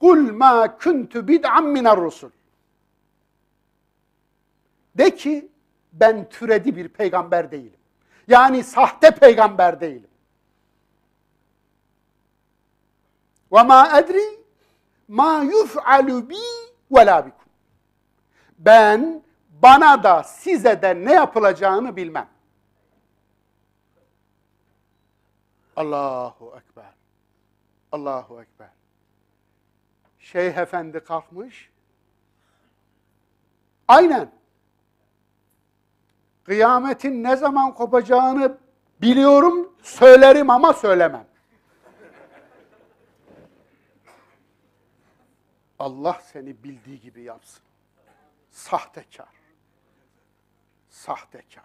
Kul ma kuntu bid'an miner rusul. De ki ben türedi bir peygamber değilim. Yani sahte peygamber değilim. Ve ma edri ma yuf'alu bi ve Ben bana da size de ne yapılacağını bilmem. Allahu Ekber. Allahu Ekber. Şeyh Efendi kalkmış. Aynen. Kıyametin ne zaman kopacağını biliyorum, söylerim ama söylemem. Allah seni bildiği gibi yapsın. Sahtekar. Sahtekar.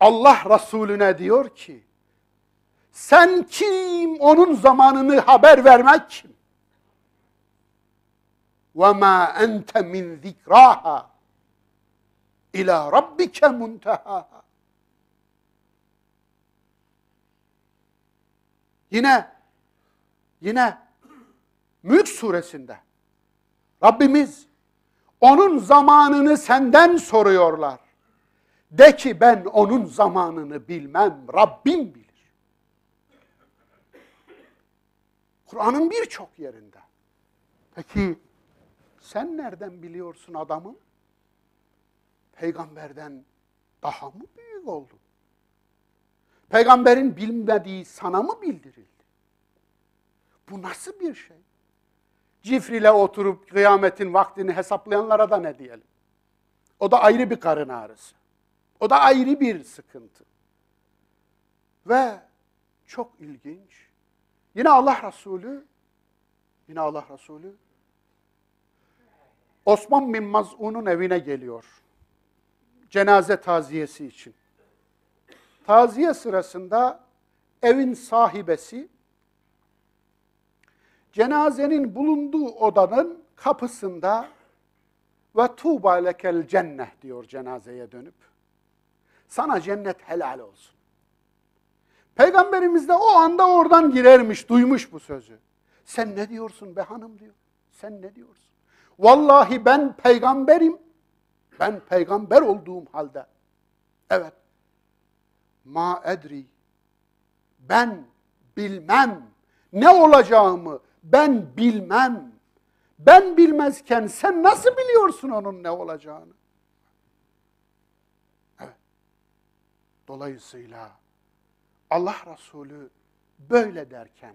Allah Resulüne diyor ki, sen kim onun zamanını haber vermek? ma أَنْتَ مِنْ ذِكْرَاهَا اِلَى رَبِّكَ مُنْتَهَاهَا Yine, yine Mülk suresinde Rabbimiz onun zamanını senden soruyorlar. De ki ben onun zamanını bilmem, Rabbim bilir. Kur'an'ın birçok yerinde. Peki sen nereden biliyorsun adamın? Peygamberden daha mı büyük oldu? Peygamberin bilmediği sana mı bildirildi? Bu nasıl bir şey? Cifriyle oturup kıyametin vaktini hesaplayanlara da ne diyelim? O da ayrı bir karın ağrısı. O da ayrı bir sıkıntı. Ve çok ilginç. Yine Allah Resulü, yine Allah Resulü Osman bin Maz'un'un evine geliyor. Cenaze taziyesi için. Taziye sırasında evin sahibesi cenazenin bulunduğu odanın kapısında ve tuğba lekel cenneh diyor cenazeye dönüp. Sana cennet helal olsun. Peygamberimiz de o anda oradan girermiş, duymuş bu sözü. Sen ne diyorsun be hanım diyor. Sen ne diyorsun? Vallahi ben peygamberim. Ben peygamber olduğum halde. Evet. Ma edri. Ben bilmem. Ne olacağımı ben bilmem. Ben bilmezken sen nasıl biliyorsun onun ne olacağını? Evet. Dolayısıyla Allah Resulü böyle derken